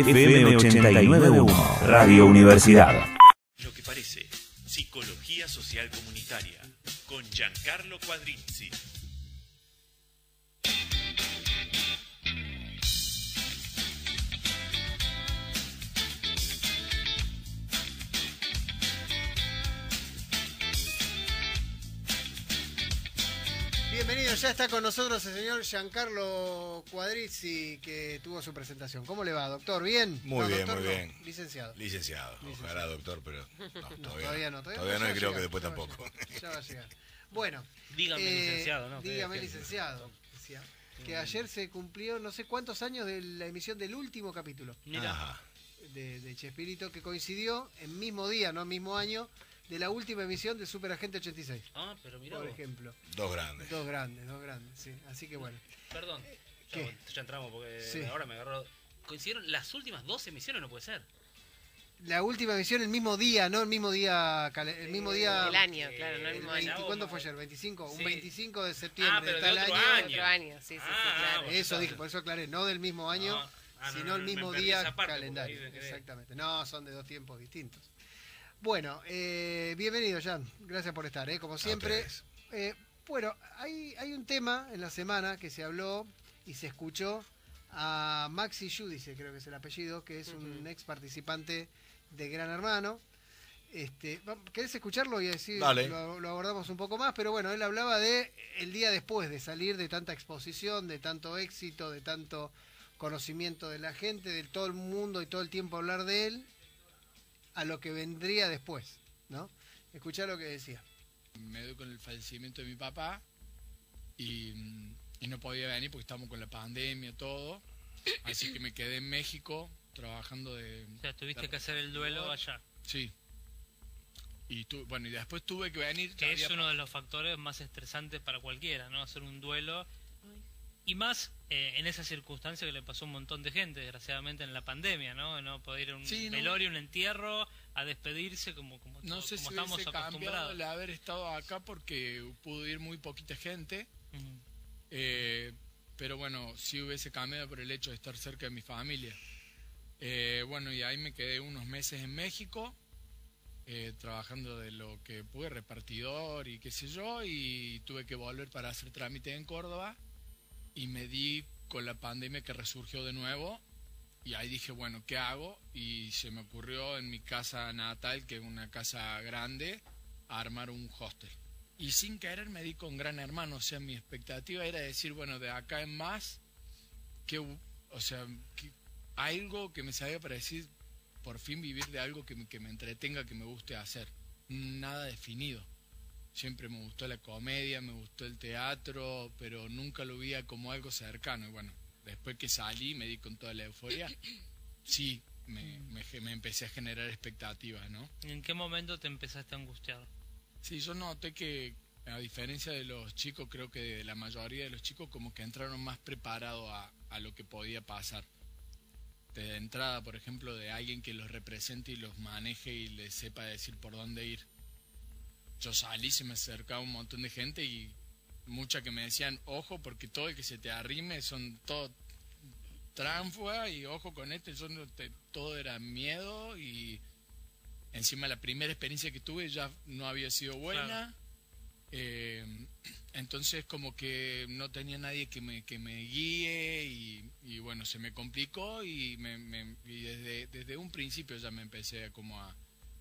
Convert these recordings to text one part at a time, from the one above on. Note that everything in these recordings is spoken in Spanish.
FM 89.1 Radio Universidad. Lo que parece, Psicología Social Comunitaria, con Giancarlo Quadrizzi. bienvenido. Ya está con nosotros el señor Giancarlo Cuadrizzi, que tuvo su presentación. ¿Cómo le va, doctor? ¿Bien? Muy bien, muy bien. Licenciado. Licenciado. Ojalá, doctor, pero no, todavía, no. Todavía, no, y creo que después tampoco. ya va a llegar. Bueno. Dígame, eh, licenciado, ¿no? Dígame, licenciado. Que, ayer se cumplió no sé cuántos años de la emisión del último capítulo. De, de Chespirito, que coincidió en mismo día, no en mismo año, de la última emisión de Super Agente 86. Ah, pero mira. Por ejemplo. Dos grandes. Dos grandes, dos grandes, sí. Así que bueno. Perdón, eh, ya, ya entramos porque ahora me agarró. ¿Coincidieron las últimas dos emisiones? No puede ser. La última emisión el mismo día, no el mismo día. El mismo día. El año, eh, claro, no el mismo año. ¿Cuándo fue ayer? ¿25? Un 25 de septiembre. Ah, pero de otro año. año. Otro año. Sí, sí, sí, ah, claro. Eso dije, por eso aclaré, no del mismo año, ah, ah, sino el mismo día calendario. Exactamente. No, son de dos tiempos distintos. Bueno, eh, bienvenido, Jan. Gracias por estar, eh, como siempre. Eh, bueno, hay, un tema en la semana que se habló y se escuchó a Maxi Judice, creo que es el apellido, que es un ex participante de Gran Hermano. Este, ¿Querés escucharlo y decir, lo, lo, abordamos un poco más? Pero bueno, él hablaba de el día después de salir de tanta exposición, de tanto éxito, de tanto conocimiento de la gente, de todo el mundo y todo el tiempo hablar de él a lo que vendría después, ¿no? Escucha lo que decía. Me doy con el fallecimiento de mi papá y, mm, no podía venir porque estábamos con la pandemia, y todo. Así que me quedé en México trabajando de... O sea, tuviste que hacer el duelo allá. Sí. Y tu... bueno, y después tuve que venir... Que es uno de los factores más estresantes para cualquiera, ¿no? Hacer un duelo. Y más eh, en esa circunstancia que le pasó a un montón de gente, desgraciadamente, en la pandemia, ¿no? No poder ir a un velorio, un entierro, a despedirse como, como, no sé si estamos acostumbrados. de haber estado acá porque pudo ir muy poquita gente. Eh, pero bueno, sí hubiese cambiado por el hecho de estar cerca de mi familia. Eh, bueno, y ahí me quedé unos meses en México, trabajando de lo que pude, repartidor y qué sé yo, y tuve que volver para hacer trámite en Córdoba y me di con la pandemia que resurgió de nuevo y ahí dije, bueno, ¿qué hago? Y se me ocurrió en mi casa natal, que es una casa grande, armar un hostel. Y sin querer me di con Gran Hermano, o sea, mi expectativa era decir, bueno, de acá en más, que, o sea, algo que me salga para decir, por fin vivir de algo que que me entretenga, que me guste hacer. Nada definido siempre me gustó la comedia, me gustó el teatro, pero nunca lo vi como algo cercano. Y bueno, después que salí, me di con toda la euforia, sí, me, me, empecé a generar expectativas, ¿no? ¿En qué momento te empezaste a angustiar? Sí, yo noté que, a diferencia de los chicos, creo que de la mayoría de los chicos, como que entraron más preparados a, lo que podía pasar de entrada, por ejemplo, de alguien que los represente y los maneje y les sepa decir por dónde ir yo salí, se me acercaba un montón de gente y mucha que me decían, ojo, porque todo el que se te arrime son todo tránfuga y ojo con este, yo no te, todo era miedo y encima la primera experiencia que tuve ya no había sido buena. Eh, entonces como que no tenía nadie que me, que me guíe y, bueno, se me complicó y, y desde, desde un principio ya me empecé como a,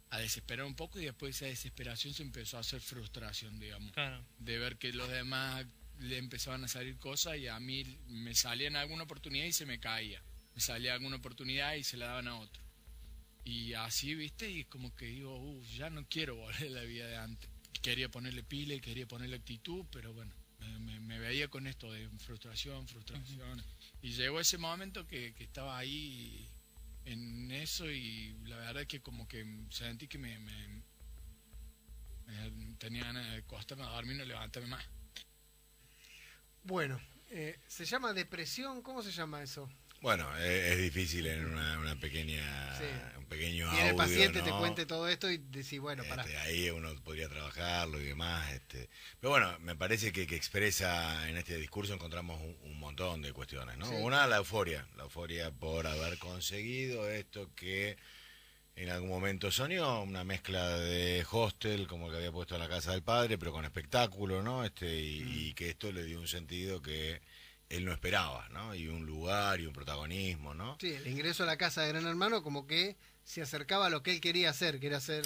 a desesperar un poco y después esa desesperación se empezó a hacer frustración, digamos. De ver que los demás le empezaban a salir cosas y a mí me salía en alguna oportunidad y se me caía. Me salía alguna oportunidad y se la daban a otro. Y así, viste, y como que digo, ya no quiero volver a la vida de antes. Quería ponerle pile, quería ponerle actitud, pero bueno, me, veía con esto de frustración, frustración. Y llegó ese momento que, que estaba ahí en eso y la verdad es que como que sentí que me, me, me tenían costa más dormir no levantarme más. Bueno, eh, se llama depresión, ¿cómo se llama eso? Bueno, e, es, difícil en una, pequeña, un pequeño audio. Y el paciente te cuente todo esto y decir, bueno, para. Este, ahí uno podría trabajarlo y demás. Este. Pero bueno, me parece que, que expresa en este discurso encontramos un, montón de cuestiones, ¿no? Una, la euforia. La euforia por haber conseguido esto que en algún momento soñó, una mezcla de hostel, como el que había puesto en la casa del padre, pero con espectáculo, ¿no? Este, y mm. que esto le dio un sentido que él no esperaba, ¿no? Y un lugar y un protagonismo, ¿no? Sí, el ingreso a la casa de Gran Hermano como que se acercaba a lo que él quería hacer, que era hacer...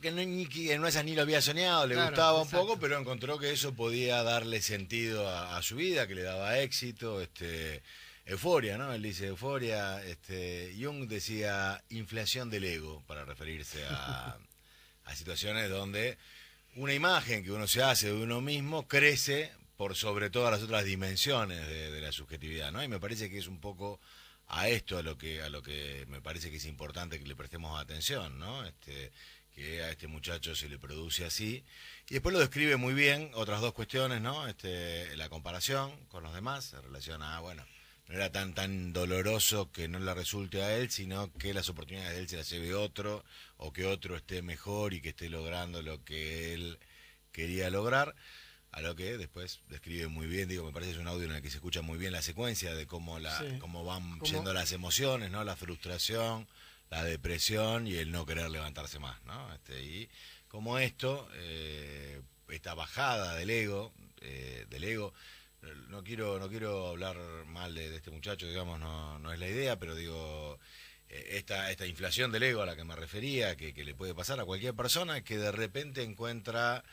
Que no, ni, ni lo había soñado, le gustaba un poco, pero encontró que eso podía darle sentido a, su vida, que le daba éxito, este, euforia, ¿no? Él dice euforia, este, Jung decía inflación del ego, para referirse a situaciones donde una imagen que uno se hace de uno mismo crece por sobre todas las otras dimensiones de, la subjetividad, ¿no? Y me parece que es un poco a esto a lo que a lo que me parece que es importante que le prestemos atención, ¿no? Este, que a este muchacho se le produce así y después lo describe muy bien otras dos cuestiones, ¿no? Este, la comparación con los demás en relación a bueno no era tan tan doloroso que no le resulte a él, sino que las oportunidades de él se las lleve otro o que otro esté mejor y que esté logrando lo que él quería lograr a lo que después describe muy bien, digo, me parece que es un audio en el que se escucha muy bien la secuencia de cómo, la, cómo van yendo las emociones, ¿no? La frustración, la depresión y el no querer levantarse más, ¿no? Este, y como esto, eh, esta bajada del ego, eh, del ego, no quiero, no quiero hablar mal de, este muchacho, digamos, no, no es la idea, pero digo, eh, esta, esta inflación del ego a la que me refería, que le puede pasar a cualquier persona que de repente encuentra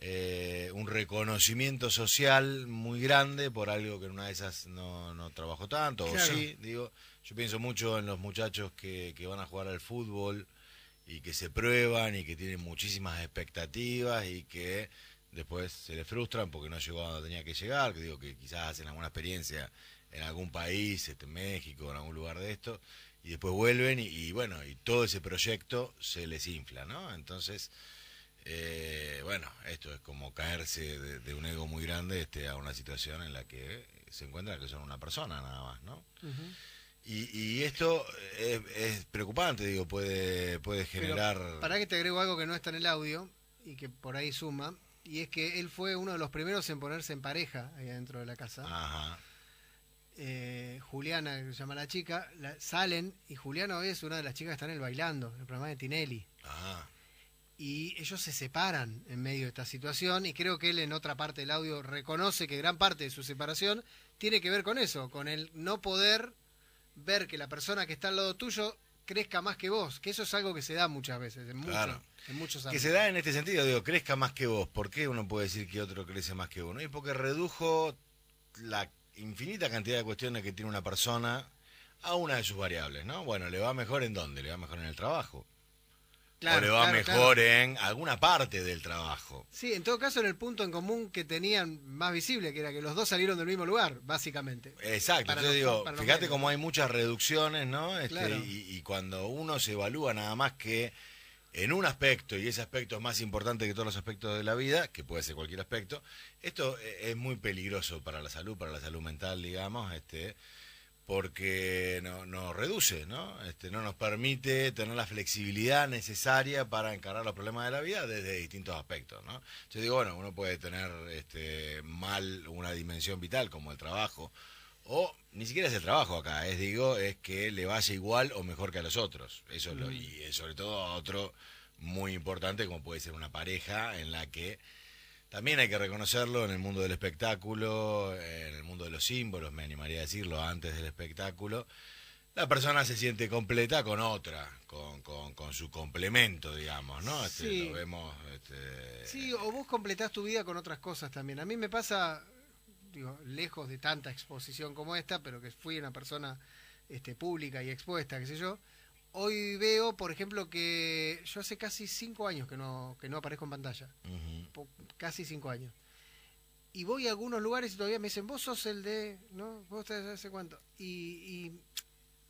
eh, un reconocimiento social muy grande por algo que en una de esas no, no trabajó tanto, o sí, digo. Yo pienso mucho en los muchachos que, van a jugar al fútbol y que se prueban y que tienen muchísimas expectativas y que después se les frustran porque no llegó a donde tenía que llegar, que digo que quizás hacen alguna experiencia en algún país, este, México, en algún lugar de esto, y después vuelven y bueno, y todo ese proyecto se les infla, ¿no? Entonces, eh, bueno, esto es como caerse de, un ego muy grande este, a una situación en la que se encuentra que son una persona nada más, ¿no? y, esto es, preocupante, digo, puede, puede generar... para que te agrego algo que no está en el audio y que por ahí suma, y es que él fue uno de los primeros en ponerse en pareja ahí adentro de la casa. Ajá. Eh, Juliana, que se llama la chica, salen y Juliana es una de las chicas que están en el bailando, en el programa de Tinelli. Ajá. Ah y ellos se separan en medio de esta situación y creo que él en otra parte del audio reconoce que gran parte de su separación tiene que ver con eso, con el no poder ver que la persona que está al lado tuyo crezca más que vos, que eso es algo que se da muchas veces, en, muchos, en muchos Que se da en este sentido, digo, crezca más que vos, ¿por qué uno puede decir que otro crece más que uno? Y porque redujo la infinita cantidad de cuestiones que tiene una persona a una de sus variables, ¿no? Bueno, le va mejor en dónde, le va mejor en el trabajo, o le va mejor en alguna parte del trabajo. Sí, en todo caso en el punto en común que tenían más visible, que era que los dos salieron del mismo lugar, básicamente. Exacto, yo digo, fíjate cómo hay muchas reducciones, ¿no? Este, y, y, cuando uno se evalúa nada más que en un aspecto, y ese aspecto es más importante que todos los aspectos de la vida, que puede ser cualquier aspecto, esto eh, es muy peligroso para la salud, para la salud mental, digamos, este porque nos reduce, ¿no? Este, no nos permite tener la flexibilidad necesaria para encarar los problemas de la vida desde distintos aspectos, ¿no? Yo digo, bueno, uno puede tener este, mal una dimensión vital como el trabajo, o ni siquiera es el trabajo acá, es digo, es que le vaya igual o mejor que a los otros, eso lo, y sobre todo a otro muy importante como puede ser una pareja en la que también hay que reconocerlo en el mundo del espectáculo, en el mundo de los símbolos, me animaría a decirlo, antes del espectáculo. La persona se siente completa con otra, con, su complemento, digamos, ¿no? Este, sí. vemos. Este, o vos completás tu vida con otras cosas también. A mí me pasa, digo, lejos de tanta exposición como esta, pero que fui una persona este, pública y expuesta, qué sé yo hoy veo, por ejemplo, que yo hace casi cinco años que no, que aparezco en pantalla. Casi cinco años. Y voy a algunos lugares y todavía me dicen, vos sos el de, ¿no? Vos estás hace cuánto. Y,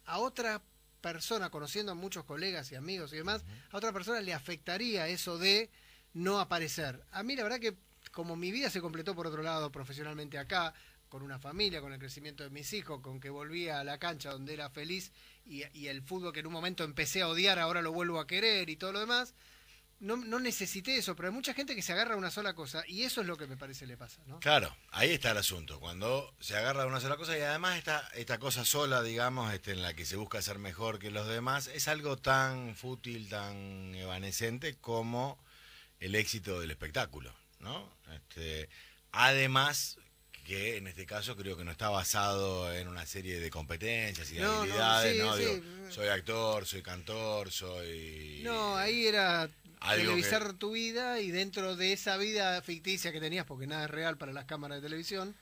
a otra persona, conociendo a muchos colegas y amigos y demás, a otra persona le afectaría eso de no aparecer. A mí la verdad que como mi vida se completó por otro lado profesionalmente acá, con una familia, con el crecimiento de mis hijos, con que volvía a la cancha donde era feliz y, el fútbol que en un momento empecé a odiar, ahora lo vuelvo a querer y todo lo demás. No, necesité eso, pero hay mucha gente que se agarra a una sola cosa y eso es lo que me parece le pasa, ¿no? Claro, ahí está el asunto, cuando se agarra a una sola cosa y además esta, esta cosa sola, digamos, este, en la que se busca ser mejor que los demás, es algo tan fútil, tan evanescente como el éxito del espectáculo, ¿no? Este, además, que en este caso creo que no está basado en una serie de competencias y habilidades, ¿no? soy actor, soy cantor, soy... No, ahí era televisar tu vida y dentro de esa vida ficticia que tenías, porque nada es real para las cámaras de televisión,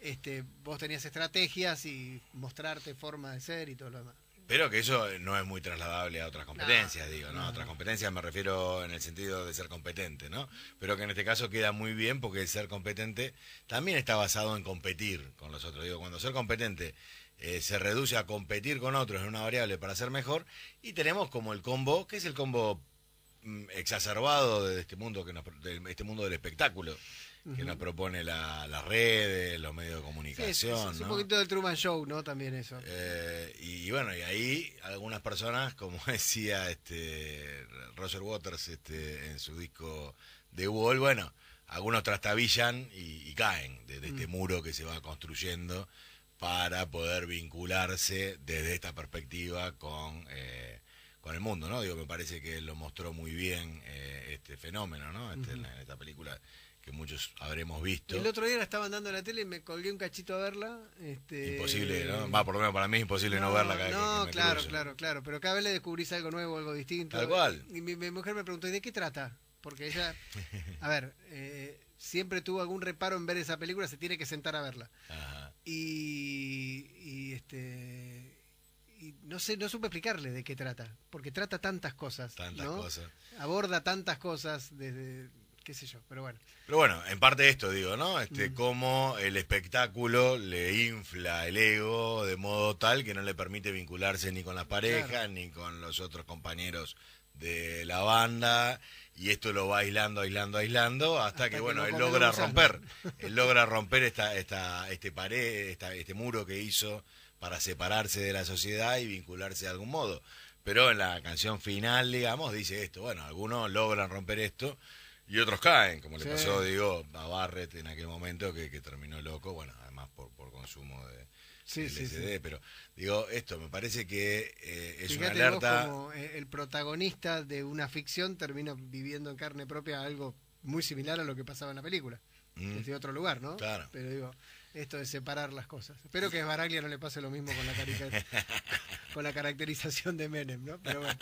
este, vos tenías estrategias y mostrarte forma de ser y todo lo demás. Pero que eso eh, no es muy trasladable a otras competencias, digo, ¿no? A otras competencias me refiero en el sentido de ser competente, ¿no? Pero que en este caso queda muy bien porque ser competente también está basado en competir con los otros. Digo, cuando ser competente eh, se reduce a competir con otros en una variable para ser mejor, y tenemos como el combo, que es el combo mm, exacerbado de este mundo, que de este mundo del espectáculo que nos propone la, las redes, los medios de comunicación. un poquito del Truman Show, ¿no? También eso. Eh, y, bueno, y ahí algunas personas, como decía este Roger Waters este, en su disco The Wall, bueno, algunos trastabillan y, caen desde este mm. muro que se va construyendo para poder vincularse desde esta perspectiva con, eh, con el mundo, ¿no? Digo, me parece que lo mostró muy bien eh, este fenómeno, ¿no? Este, en esta película que muchos habremos visto. El otro día la estaban dando en la tele y me colgué un cachito a verla. Este, imposible, ¿no? Va, por lo menos para mí es imposible no, verla cada No, claro, claro, claro. Pero cada vez le descubrís algo nuevo, algo distinto. Tal cual. Y mi, mujer me preguntó, ¿y de qué trata? Porque ella, a ver, eh, siempre tuvo algún reparo en ver esa película, se tiene que sentar a verla. Ajá. Y, este y no sé, no supe explicarle de qué trata, porque trata tantas cosas. Tantas cosas. Aborda tantas cosas desde qué sé yo, pero bueno. Pero bueno, en parte esto digo, ¿no? Este, mm. Cómo el espectáculo le infla el ego de modo tal que no le permite vincularse ni con las parejas, ni con los otros compañeros de la banda y esto lo va aislando, aislando, aislando, hasta, que, bueno, él logra romper, él logra romper esta, esta, este pared, esta, este muro que hizo para separarse de la sociedad y vincularse de algún modo. Pero en la canción final, digamos, dice esto, bueno, algunos logran romper esto, y otros caen, como le pasó, digo, a Barrett en aquel momento que, terminó loco, bueno, además por, por consumo de, sí, pero digo, esto me parece que eh, es una alerta. Eh, el protagonista de una ficción termina viviendo en carne propia algo muy similar a lo que pasaba en la película, mm. desde otro lugar, ¿no? Claro. Pero digo, esto de separar las cosas. Espero que a Baraglia no le pase lo mismo con la, con la caracterización de Menem, ¿no? Pero bueno,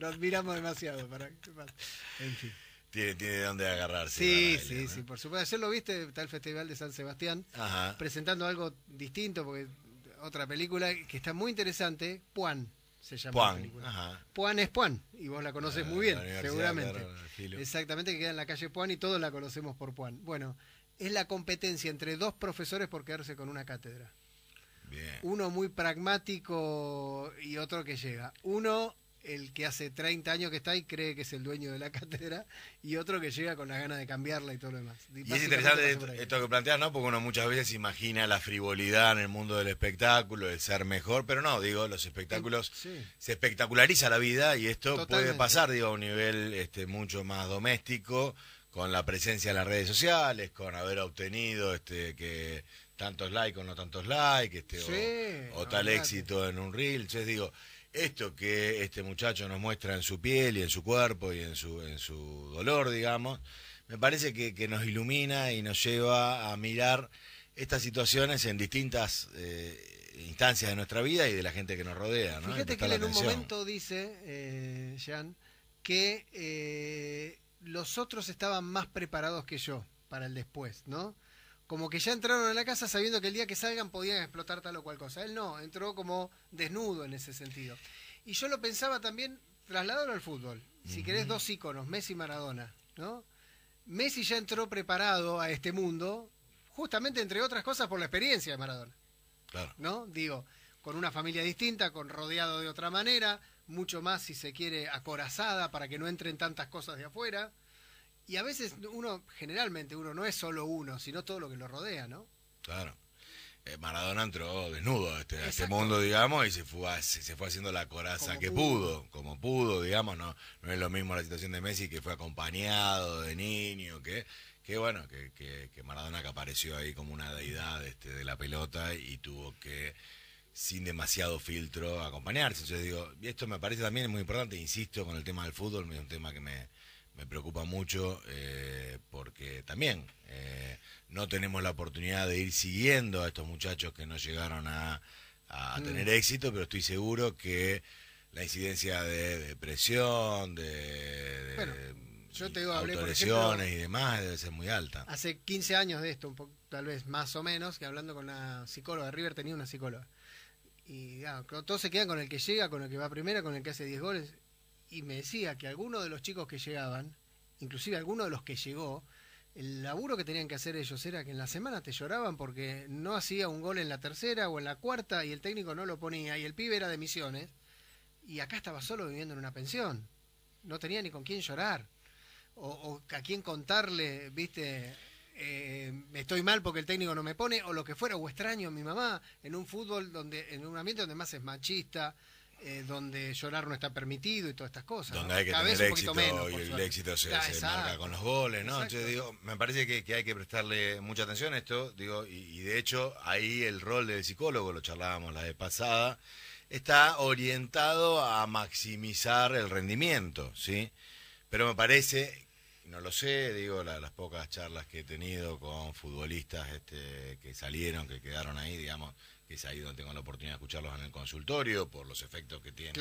nos miramos demasiado para En fin. Tiene, de dónde agarrarse. Sí, sí, sí, por supuesto. Ayer lo viste, está el Festival de San Sebastián, presentando algo distinto, porque otra película que está muy interesante, Puan se llama Puan, Puan es Puan, y vos la conoces ah, muy bien, seguramente. Exactamente, que queda en la calle Puan y todos la conocemos por Puan. Bueno, es la competencia entre dos profesores por quedarse con una cátedra. Uno muy pragmático y otro que llega. Uno el que hace 30 años que está y cree que es el dueño de la cátedra, y otro que llega con la ganas de cambiarla y todo lo demás. Y, es interesante esto, que planteas, ¿no? Porque uno muchas veces imagina la frivolidad en el mundo del espectáculo, el ser mejor, pero no, digo, los espectáculos, se espectaculariza la vida y esto puede pasar, digo, a un nivel este, mucho más doméstico, con la presencia de las redes sociales, con haber obtenido este que tantos likes o no tantos likes, este, o, tal éxito en un reel, entonces digo esto que este muchacho nos muestra en su piel y en su cuerpo y en su, en su dolor, digamos, me parece que, nos ilumina y nos lleva a mirar estas situaciones en distintas eh, instancias de nuestra vida y de la gente que nos rodea. Fíjate que él en un momento dice, eh, Jean, que eh, los otros estaban más preparados que yo para el después, ¿no? como que ya entraron a la casa sabiendo que el día que salgan podían explotar tal o cual cosa. Él no, entró como desnudo en ese sentido. Y yo lo pensaba también, trasladarlo al fútbol. Si querés dos íconos, Messi y Maradona, ¿no? Messi ya entró preparado a este mundo, justamente entre otras cosas por la experiencia de Maradona. Claro. ¿No? Digo, con una familia distinta, con rodeado de otra manera, mucho más si se quiere acorazada para que no entren tantas cosas de afuera. Y a veces uno, generalmente uno no es solo uno, sino todo lo que lo rodea, ¿no? Claro. Eh, Maradona entró desnudo a este, a este, mundo, digamos, y se fue, se, fue haciendo la coraza que pudo. como pudo, digamos, no, no es lo mismo la situación de Messi que fue acompañado de niño, que, que bueno, que, que, que Maradona que apareció ahí como una deidad este, de la pelota y tuvo que sin demasiado filtro acompañarse. entonces digo, esto me parece también muy importante, insisto, con el tema del fútbol, es un tema que me, me preocupa mucho eh, porque también eh, no tenemos la oportunidad de ir siguiendo a estos muchachos que no llegaron a, mm. tener éxito, pero estoy seguro que la incidencia de depresión, de, de yo te y demás debe ser muy alta. Hace 15 años de esto, tal vez más o menos, que hablando con la psicóloga, River tenía una psicóloga. Y ya, todos se quedan con el que llega, con el que va primero, con el que hace 10 goles y me decía que algunos de los chicos que llegaban, inclusive alguno de los que llegó, el laburo que tenían que hacer ellos era que en la semana te lloraban porque no hacía un gol en la tercera o en la cuarta y el técnico no lo ponía y el pibe era de misiones y acá estaba solo viviendo en una pensión. No tenía ni con quién llorar o, a quién contarle, viste, eh, estoy mal porque el técnico no me pone o lo que fuera o extraño a mi mamá en un fútbol donde, en un ambiente donde más es machista, eh, donde llorar no está permitido y todas estas cosas. Donde hay que tener éxito y el éxito se, marca con los goles, ¿no? Entonces, digo, me parece que, hay que prestarle mucha atención a esto, digo, y, de hecho ahí el rol del psicólogo, lo charlábamos la vez pasada, está orientado a maximizar el rendimiento, ¿sí? Pero me parece, no lo sé, digo, las pocas charlas que he tenido con futbolistas este, que salieron, que quedaron ahí, digamos, que es ahí donde tengo la oportunidad de escucharlos en el consultorio, por los efectos que tiene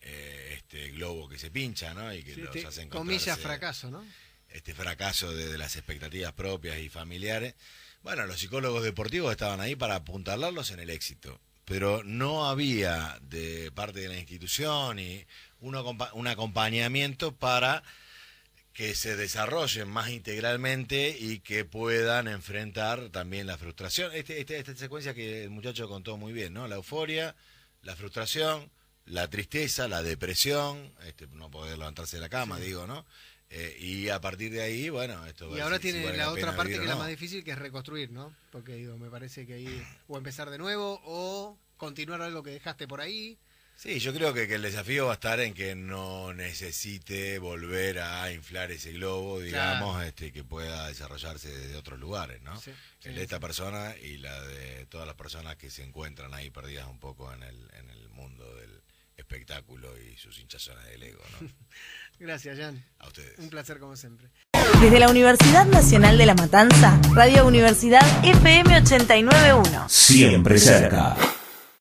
eh, este globo que se pincha, ¿no? Y que los hacen Comillas fracaso, ¿no? Este fracaso de, las expectativas propias y familiares. Bueno, los psicólogos deportivos estaban ahí para apuntalarlos en el éxito, pero no había de parte de la institución y un acompañamiento para que se desarrollen más integralmente y que puedan enfrentar también la frustración. Este, este, esta secuencia que el muchacho contó muy bien, ¿no? La euforia, la frustración, la tristeza, la depresión, este, no poder levantarse de la cama, digo, ¿no? Eh, y a partir de ahí, bueno, esto Y ahora tiene la, otra parte que es la más difícil, que es reconstruir, ¿no? Porque digo, me parece que ahí o empezar de nuevo o continuar algo que dejaste por ahí. Sí, yo creo que, el desafío va a estar en que no necesite volver a inflar ese globo, digamos, este, que pueda desarrollarse desde otros lugares, ¿no? Sí, el de esta persona y la de todas las personas que se encuentran ahí perdidas un poco en el, en el mundo del espectáculo y sus hinchazones del ego, ¿no? Gracias, Jan. A ustedes. Un placer como siempre. Desde la Universidad Nacional de La Matanza, Radio Universidad FM 891. Siempre cerca.